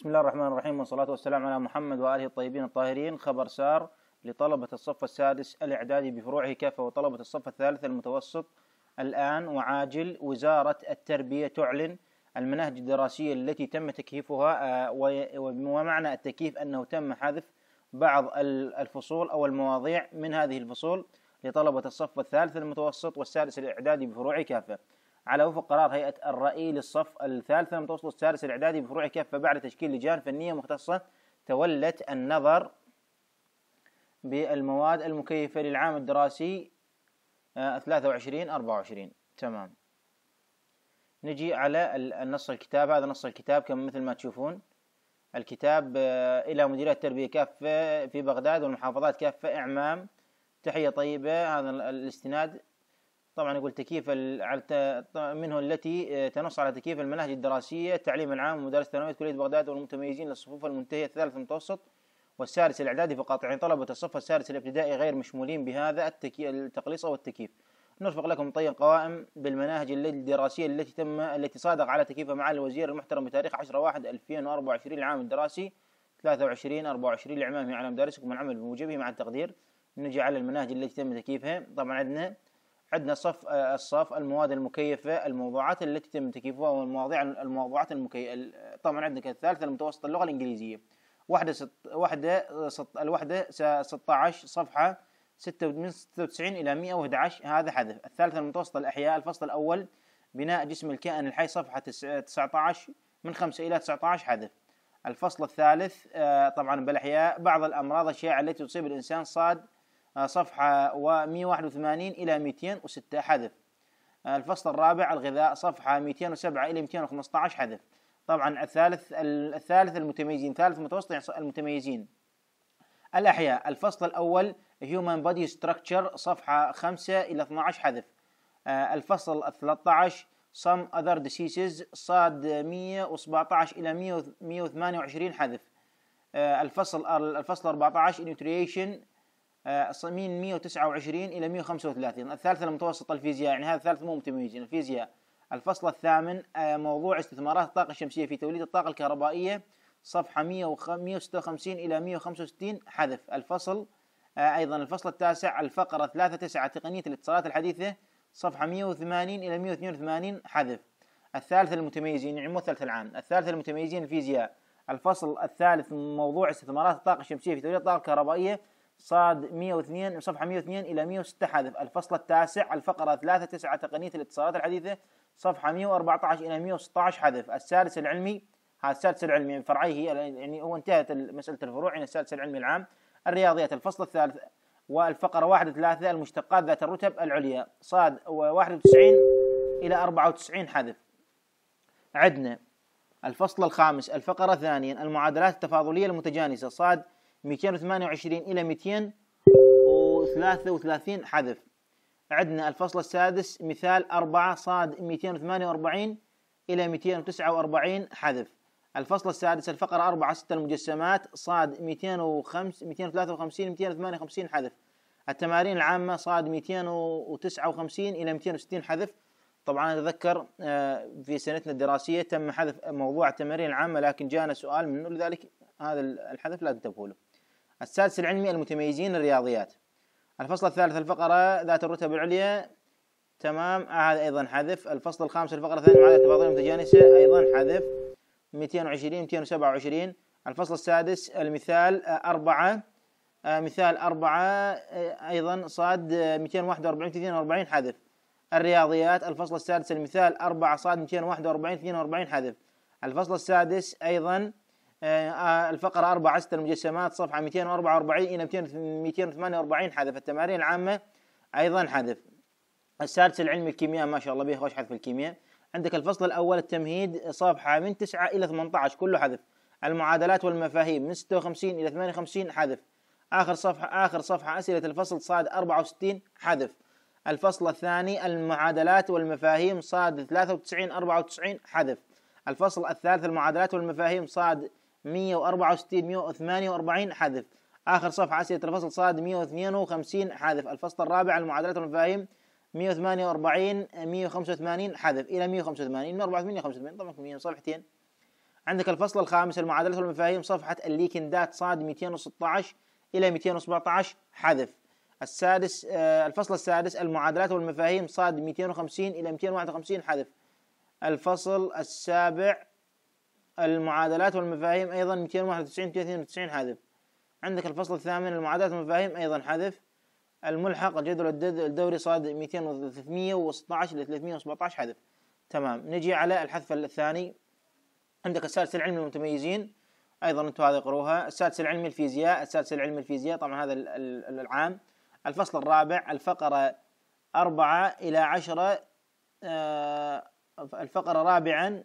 بسم الله الرحمن الرحيم والصلاة والسلام على محمد وآله الطيبين الطاهرين خبر سار لطلبة الصف السادس الإعدادي بفروعه كافة وطلبة الصف الثالث المتوسط الآن وعاجل وزارة التربية تعلن المناهج الدراسية التي تم تكييفها آه، ومعنى التكييف أنه تم حذف بعض الفصول أو المواضيع من هذه الفصول لطلبة الصف الثالث المتوسط والسادس الإعدادي بفروعه كافة على وفق قرار هيئة الرأي للصف الثالث المتوسط السادس الإعدادي بفروع كافة بعد تشكيل لجان فنية مختصة تولت النظر بالمواد المكيفة للعام الدراسي 23 آه، 24 تمام نجي على النص الكتاب هذا نص الكتاب كما مثل ما تشوفون الكتاب آه، إلى مديرية التربية كافة في بغداد والمحافظات كافة إعمام تحية طيبة هذا الاستناد طبعا يقول تكييف منه التي آه، تنص على تكييف المناهج الدراسية التعليم العام ومدارس ثانوية كلية بغداد والمتميزين للصفوف المنتهية الثالث المتوسط والسادس الإعدادي فقط يعني طلبة الصف السادس الابتدائي غير مشمولين بهذا التكي... التقليص أو التكييف نرفق لكم طي قوائم بالمناهج الدراسية التي تم التي صادق على تكييفها معالي الوزير المحترم بتاريخ 10 1 2024 العام الدراسي 23 24 لإعمامه على مدارسكم العمل بموجبه مع التقدير نجي على المناهج التي تم تكييفها طبعا عندنا عندنا صف آه، الصف المواد المكيفه الموضوعات التي تم تكييفها والمواضيع الموضوعات المكيفه طبعا عندك الثالثه المتوسطة اللغه الانجليزيه واحده ست واحده آه، ست الوحده عشر صفحه ستة من وتسعين الى مية عشر هذا حذف الثالثه المتوسطة الاحياء الفصل الاول بناء جسم الكائن الحي صفحه آه، عشر من خمسة الى عشر حذف الفصل الثالث طبعا بالاحياء بعض الامراض الشائعه التي تصيب الانسان صاد آه، صفحة 181 إلى 206 حذف آه، الفصل الرابع الغذاء صفحة 207 إلى 215 حذف طبعا الثالث الثالث المتميزين ثالث متوسط يعني المتميزين الأحياء الفصل الأول Human Body Structure صفحة 5 إلى 12 حذف آه، الفصل ال 13 Some Other Diseases صاد 117 إلى 128 حذف الفصل الفصل 14 Nutrition من 129 إلى 135 الثالثه المتوسطه الفيزياء يعني هذا الثالث مو متميزين الفيزياء الفصل الثامن آه، موضوع استثمارات الطاقة الشمسية في توليد الطاقة الكهربائية صفحة 156 إلى 165 حذف الفصل آه، أيضا الفصل التاسع الفقرة 3 9 تقنية الاتصالات الحديثة صفحة 180 إلى 182 حذف الثالث المتميزين يعني مو الثالث العام الثالث المتميزين الفيزياء الفصل الثالث موضوع استثمارات الطاقة الشمسية في توليد الطاقة الكهربائية صاد 102 من صفحة 102 إلى 106 حذف الفصل التاسع الفقرة 3 9 تقنية الاتصالات الحديثة صفحة 114 إلى 116 حذف السادس العلمي هذا السادس العلمي من فرعيه يعني هو انتهت مسألة الفروع يعني السادس العلمي العام الرياضيات الفصل الثالث والفقرة 1 3 المشتقات ذات الرتب العليا صاد 91 إلى 94 حذف عدنا الفصل الخامس الفقرة ثانيا المعادلات التفاضلية المتجانسة صاد 228 إلى 233 حذف عندنا الفصل السادس مثال 4 صاد 248 إلى 249 حذف الفصل السادس الفقرة 4 6 المجسمات صاد 205 253 258 حذف التمارين العامة صاد 259 إلى 260 حذف طبعا أتذكر آه، في سنتنا الدراسية تم حذف موضوع التمارين العامة لكن جاءنا سؤال منه لذلك هذا الحذف لا تنتبهوا له السادس العلمي المتميزين الرياضيات الفصل الثالث الفقرة ذات الرتب العليا تمام هذا أيضا حذف الفصل الخامس الفقرة الثانية معادلة التفاضل المتجانسة أيضا حذف 220 227 الفصل السادس المثال أربعة آه، مثال أربعة آه، أيضا صاد 241 آه، 42 حذف الرياضيات الفصل السادس المثال أربعة صاد 241 42 حذف الفصل السادس أيضا آه، آه، الفقرة 4 14 المجسمات صفحة 244 إلى 248 حذف التمارين العامة أيضا حذف السادس العلم الكيمياء ما شاء الله به خوش حذف الكيمياء عندك الفصل الأول التمهيد صفحة من 9 إلى 18 كله حذف المعادلات والمفاهيم من 56 إلى 58 حذف آخر صفحة آخر صفحة أسئلة الفصل صاد 64 حذف الفصل الثاني المعادلات والمفاهيم صاد 93 94 حذف الفصل الثالث المعادلات والمفاهيم صاد 164 148 حذف آخر صفحة أسئلة الفصل صاد 152 حذف الفصل الرابع المعادلات والمفاهيم 148 185 حذف إلى 185 184 185 طبعا صفحتين عندك الفصل الخامس المعادلات والمفاهيم صفحة الليكندات صاد 216 إلى 217 حذف السادس آه، الفصل السادس المعادلات والمفاهيم صاد 250 إلى 251 حذف الفصل السابع المعادلات والمفاهيم أيضا 291 292 حذف عندك الفصل الثامن المعادلات والمفاهيم أيضا حذف الملحق الجدول الدوري صاد 200 316 ل 317 حذف تمام نجي على الحذف الثاني عندك السادس العلمي المتميزين ايضا انتم هذه قروها السادس العلمي الفيزياء السادس العلمي الفيزياء طبعا هذا العام الفصل الرابع الفقرة أربعة إلى عشرة آه، الفقرة رابعا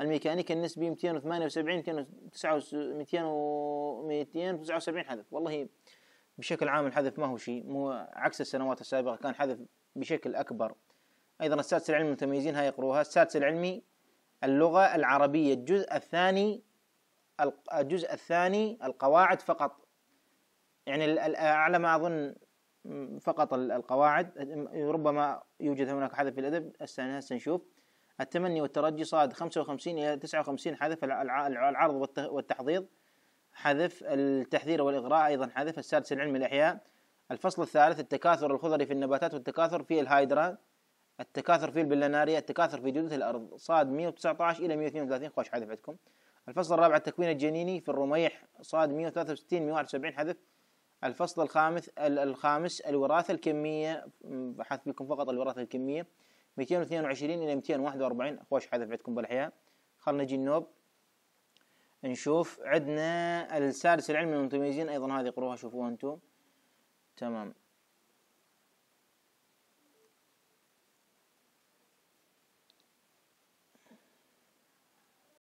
الميكانيكا النسبي 278 279 حذف والله بشكل عام الحذف ما هو شيء مو عكس السنوات السابقة كان حذف بشكل أكبر أيضا السادس العلمي المتميزين هاي يقروها السادس العلمي اللغة العربية الجزء الثاني الجزء الثاني القواعد فقط يعني على ما أظن فقط القواعد ربما يوجد هناك حذف في الأدب هسه نشوف التمني والترجي صاد 55 إلى 59 حذف العرض والتحضيض حذف التحذير والإغراء أيضا حذف السادس العلم الإحياء الفصل الثالث التكاثر الخضري في النباتات والتكاثر في الهايدرا التكاثر في البلناريا التكاثر في جوده الأرض صاد 119 إلى 132 خوش حذف عندكم الفصل الرابع التكوين الجنيني في الرميح صاد 163 171 حذف الفصل الخامس الخامس الوراثة الكمية بحث بكم فقط الوراثة الكمية 222 إلى 241 اخواش حذف عندكم بالأحياء خلنا نجي النوب نشوف عندنا السادس العلمي المتميزين أيضا هذه قروها شوفوها أنتم تمام